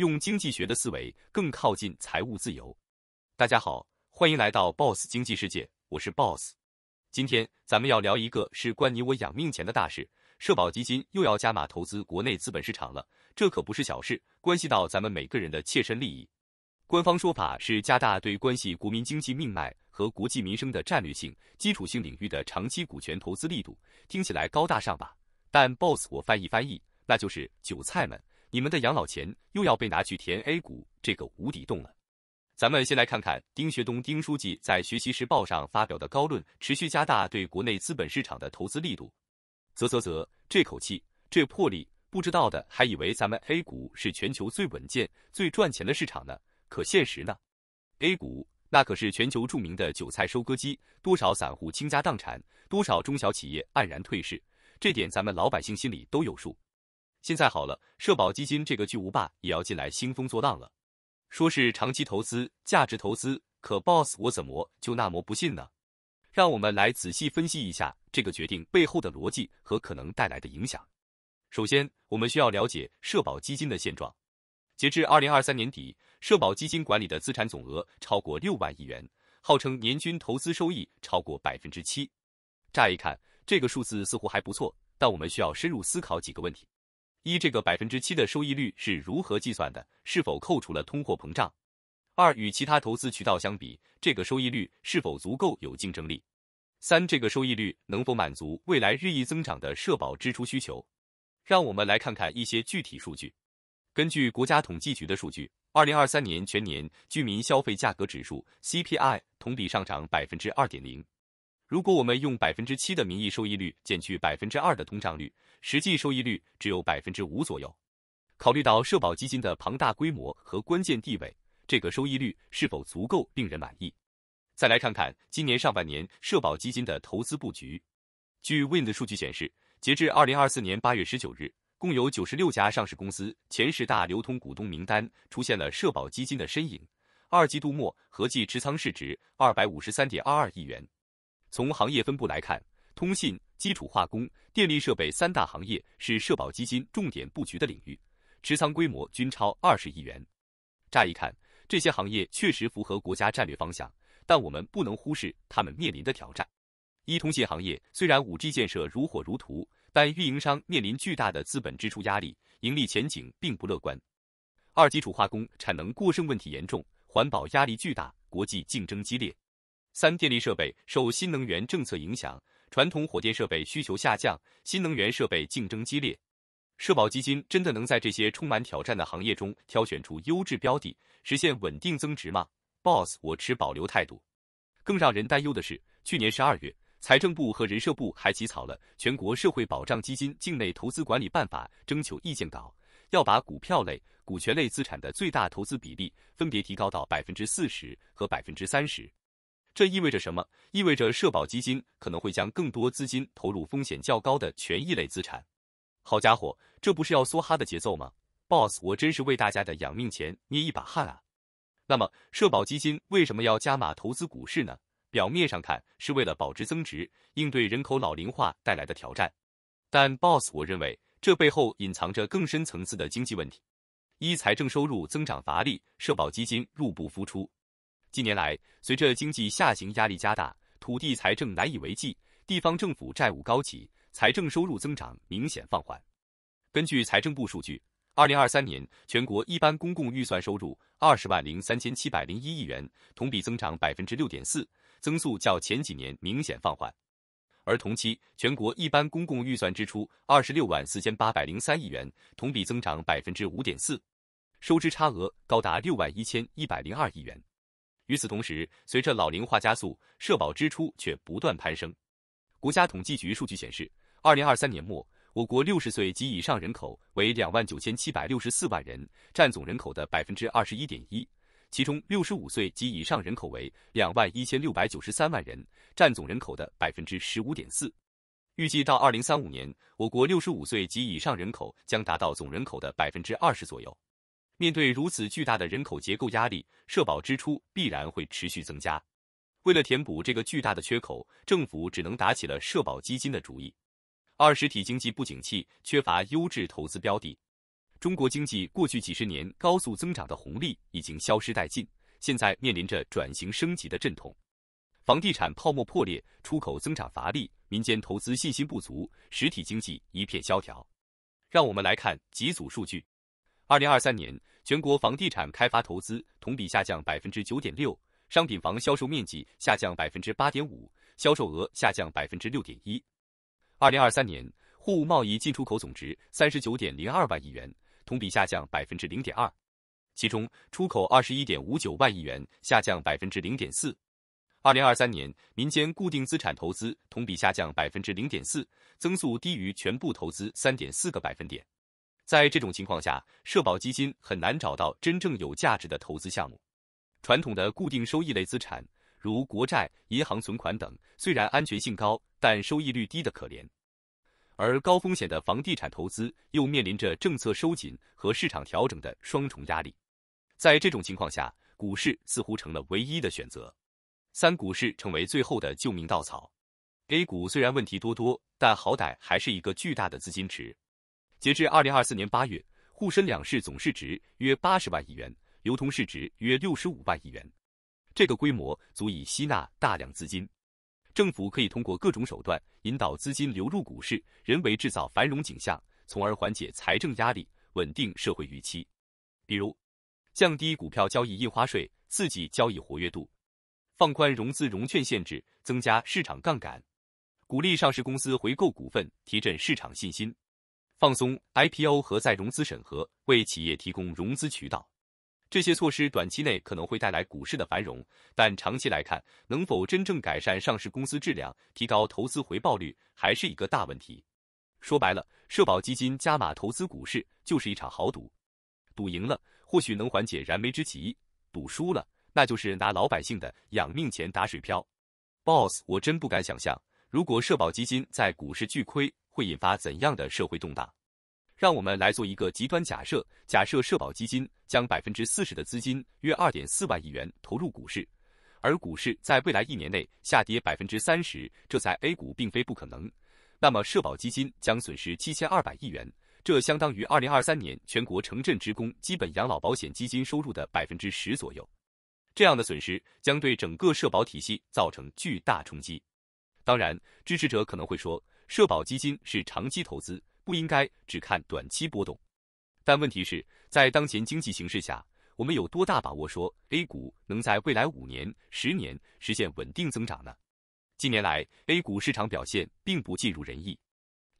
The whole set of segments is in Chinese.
用经济学的思维更靠近财务自由。大家好，欢迎来到 Boss 经济世界，我是 Boss。今天咱们要聊一个是关你我养命钱的大事，社保基金又要加码投资国内资本市场了，这可不是小事，关系到咱们每个人的切身利益。官方说法是加大对关系国民经济命脉和国计民生的战略性、基础性领域的长期股权投资力度，听起来高大上吧？但 Boss 我翻译翻译，那就是韭菜们。你们的养老钱又要被拿去填 A 股这个无底洞了。咱们先来看看丁学东丁书记在《学习时报》上发表的高论：持续加大对国内资本市场的投资力度。啧啧啧，这口气，这魄力，不知道的还以为咱们 A 股是全球最稳健、最赚钱的市场呢。可现实呢？A 股那可是全球著名的“韭菜收割机”，多少散户倾家荡产，多少中小企业黯然退市，这点咱们老百姓心里都有数。现在好了，社保基金这个巨无霸也要进来兴风作浪了，说是长期投资、价值投资，可 boss 我怎么就那么不信呢？让我们来仔细分析一下这个决定背后的逻辑和可能带来的影响。首先，我们需要了解社保基金的现状。截至二零二三年底，社保基金管理的资产总额超过六万亿元，号称年均投资收益超过百分之七。乍一看，这个数字似乎还不错，但我们需要深入思考几个问题。一这个百分之七的收益率是如何计算的？是否扣除了通货膨胀？二与其他投资渠道相比，这个收益率是否足够有竞争力？三这个收益率能否满足未来日益增长的社保支出需求？让我们来看看一些具体数据。根据国家统计局的数据，二零二三年全年居民消费价格指数 （CPI） 同比上涨百分之二点零。如果我们用百分之七的名义收益率减去百分之二的通胀率，实际收益率只有百分之五左右。考虑到社保基金的庞大规模和关键地位，这个收益率是否足够令人满意？再来看看今年上半年社保基金的投资布局。据 Wind 数据显示，截至二零二四年八月十九日，共有九十六家上市公司前十大流通股东名单出现了社保基金的身影，二季度末合计持仓市值二百五十三点二二亿元。从行业分布来看，通信、基础化工、电力设备三大行业是社保基金重点布局的领域，持仓规模均超二十亿元。乍一看，这些行业确实符合国家战略方向，但我们不能忽视他们面临的挑战。一、通信行业虽然五 G 建设如火如荼，但运营商面临巨大的资本支出压力，盈利前景并不乐观。二、基础化工产能过剩问题严重，环保压力巨大，国际竞争激烈。三电力设备受新能源政策影响，传统火电设备需求下降，新能源设备竞争激烈。社保基金真的能在这些充满挑战的行业中挑选出优质标的，实现稳定增值吗？Boss，我持保留态度。更让人担忧的是，去年十二月，财政部和人社部还起草了《全国社会保障基金境内投资管理办法（征求意见稿）》，要把股票类、股权类资产的最大投资比例分别提高到百分之四十和百分之三十。这意味着什么？意味着社保基金可能会将更多资金投入风险较高的权益类资产。好家伙，这不是要梭哈的节奏吗？Boss，我真是为大家的养命钱捏一把汗啊！那么，社保基金为什么要加码投资股市呢？表面上看是为了保值增值，应对人口老龄化带来的挑战。但 Boss，我认为这背后隐藏着更深层次的经济问题：一、财政收入增长乏力，社保基金入不敷出。近年来，随着经济下行压力加大，土地财政难以为继，地方政府债务高企，财政收入增长明显放缓。根据财政部数据，二零二三年全国一般公共预算收入二十万零三千七百零一亿元，同比增长百分之六点四，增速较前几年明显放缓。而同期，全国一般公共预算支出二十六万四千八百零三亿元，同比增长百分之五点四，收支差额高达六万一千一百零二亿元。与此同时，随着老龄化加速，社保支出却不断攀升。国家统计局数据显示，二零二三年末，我国六十岁及以上人口为两万九千七百六十四万人，占总人口的百分之二十一点一；其中，六十五岁及以上人口为两万一千六百九十三万人，占总人口的百分之十五点四。预计到二零三五年，我国六十五岁及以上人口将达到总人口的百分之二十左右。面对如此巨大的人口结构压力，社保支出必然会持续增加。为了填补这个巨大的缺口，政府只能打起了社保基金的主意。二、实体经济不景气，缺乏优质投资标的。中国经济过去几十年高速增长的红利已经消失殆尽，现在面临着转型升级的阵痛。房地产泡沫破裂，出口增长乏力，民间投资信心不足，实体经济一片萧条。让我们来看几组数据：二零二三年。全国房地产开发投资同比下降百分之九点六，商品房销售面积下降百分之八点五，销售额下降百分之六点一。二零二三年货物贸易进出口总值三十九点零二万亿元，同比下降百分之零点二。其中，出口二十一点五九万亿元，下降百分之零点四。二零二三年民间固定资产投资同比下降百分之零点四，增速低于全部投资三点四个百分点。在这种情况下，社保基金很难找到真正有价值的投资项目。传统的固定收益类资产，如国债、银行存款等，虽然安全性高，但收益率低得可怜。而高风险的房地产投资又面临着政策收紧和市场调整的双重压力。在这种情况下，股市似乎成了唯一的选择。三，股市成为最后的救命稻草。A 股虽然问题多多，但好歹还是一个巨大的资金池。截至二零二四年八月，沪深两市总市值约八十万亿元，流通市值约六十五万亿元。这个规模足以吸纳大量资金，政府可以通过各种手段引导资金流入股市，人为制造繁荣景象，从而缓解财政压力，稳定社会预期。比如，降低股票交易印花税，刺激交易活跃度；放宽融资融券限制，增加市场杠杆；鼓励上市公司回购股份，提振市场信心。放松 IPO 和再融资审核，为企业提供融资渠道。这些措施短期内可能会带来股市的繁荣，但长期来看，能否真正改善上市公司质量、提高投资回报率还是一个大问题。说白了，社保基金加码投资股市就是一场豪赌，赌赢了或许能缓解燃眉之急，赌输了那就是拿老百姓的养命钱打水漂。Boss，我真不敢想象，如果社保基金在股市巨亏。会引发怎样的社会动荡？让我们来做一个极端假设：假设社保基金将百分之四十的资金，约二点四万亿元，投入股市，而股市在未来一年内下跌百分之三十，这在 A 股并非不可能。那么，社保基金将损失七千二百亿元，这相当于二零二三年全国城镇职工基本养老保险基金收入的百分之十左右。这样的损失将对整个社保体系造成巨大冲击。当然，支持者可能会说。社保基金是长期投资，不应该只看短期波动。但问题是，在当前经济形势下，我们有多大把握说 A 股能在未来五年、十年实现稳定增长呢？近年来，A 股市场表现并不尽如人意。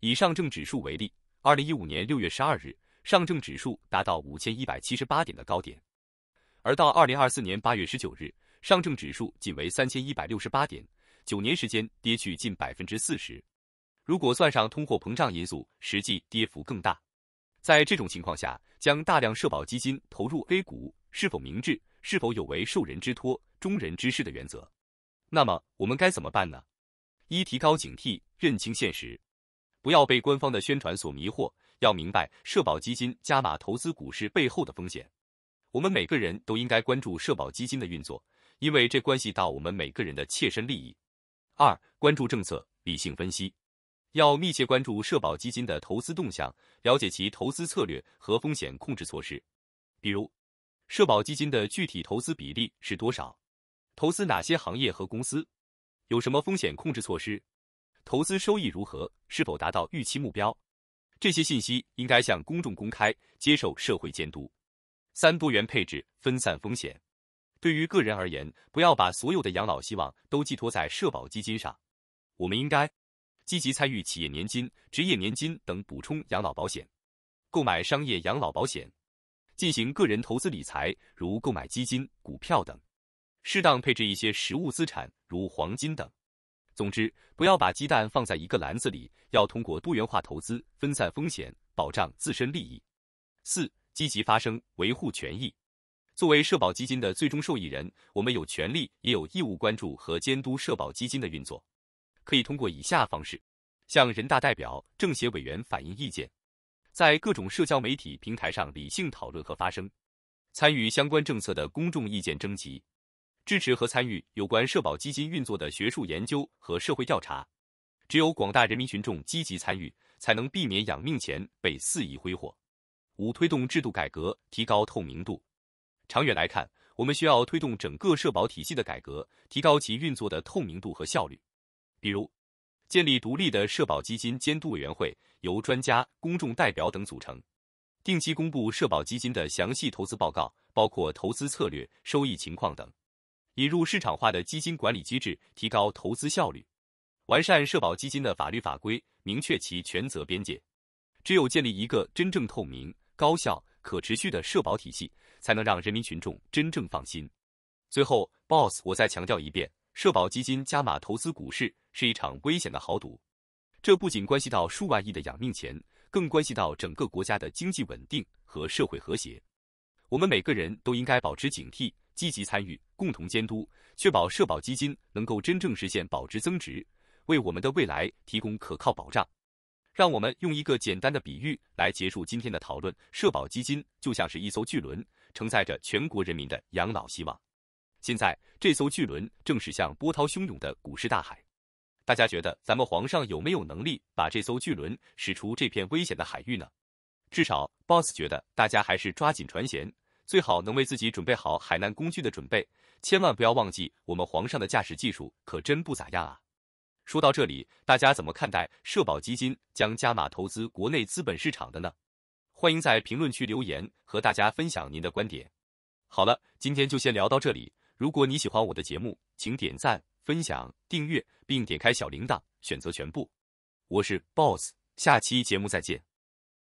以上证指数为例，二零一五年六月十二日，上证指数达到五千一百七十八点的高点，而到二零二四年八月十九日，上证指数仅为三千一百六十八点，九年时间跌去近百分之四十。如果算上通货膨胀因素，实际跌幅更大。在这种情况下，将大量社保基金投入 A 股是否明智？是否有违受人之托，忠人之事的原则？那么我们该怎么办呢？一、提高警惕，认清现实，不要被官方的宣传所迷惑，要明白社保基金加码投资股市背后的风险。我们每个人都应该关注社保基金的运作，因为这关系到我们每个人的切身利益。二、关注政策，理性分析。要密切关注社保基金的投资动向，了解其投资策略和风险控制措施。比如，社保基金的具体投资比例是多少？投资哪些行业和公司？有什么风险控制措施？投资收益如何？是否达到预期目标？这些信息应该向公众公开，接受社会监督。三、多元配置分散风险。对于个人而言，不要把所有的养老希望都寄托在社保基金上。我们应该。积极参与企业年金、职业年金等补充养老保险，购买商业养老保险，进行个人投资理财，如购买基金、股票等，适当配置一些实物资产，如黄金等。总之，不要把鸡蛋放在一个篮子里，要通过多元化投资分散风险，保障自身利益。四、积极发声，维护权益。作为社保基金的最终受益人，我们有权利，也有义务关注和监督社保基金的运作。可以通过以下方式向人大代表、政协委员反映意见，在各种社交媒体平台上理性讨论和发声，参与相关政策的公众意见征集，支持和参与有关社保基金运作的学术研究和社会调查。只有广大人民群众积极参与，才能避免养命钱被肆意挥霍。五、推动制度改革，提高透明度。长远来看，我们需要推动整个社保体系的改革，提高其运作的透明度和效率。比如，建立独立的社保基金监督委员会，由专家、公众代表等组成，定期公布社保基金的详细投资报告，包括投资策略、收益情况等；引入市场化的基金管理机制，提高投资效率；完善社保基金的法律法规，明确其权责边界。只有建立一个真正透明、高效、可持续的社保体系，才能让人民群众真正放心。最后，boss，我再强调一遍：社保基金加码投资股市。是一场危险的豪赌，这不仅关系到数万亿的养命钱，更关系到整个国家的经济稳定和社会和谐。我们每个人都应该保持警惕，积极参与，共同监督，确保社保基金能够真正实现保值增值，为我们的未来提供可靠保障。让我们用一个简单的比喻来结束今天的讨论：社保基金就像是一艘巨轮，承载着全国人民的养老希望。现在，这艘巨轮正驶向波涛汹涌的股市大海。大家觉得咱们皇上有没有能力把这艘巨轮驶出这片危险的海域呢？至少 BOSS 觉得大家还是抓紧船舷，最好能为自己准备好海难工具的准备，千万不要忘记我们皇上的驾驶技术可真不咋样啊！说到这里，大家怎么看待社保基金将加码投资国内资本市场的呢？欢迎在评论区留言和大家分享您的观点。好了，今天就先聊到这里。如果你喜欢我的节目，请点赞。分享、订阅，并点开小铃铛，选择全部。我是 BOSS，下期节目再见。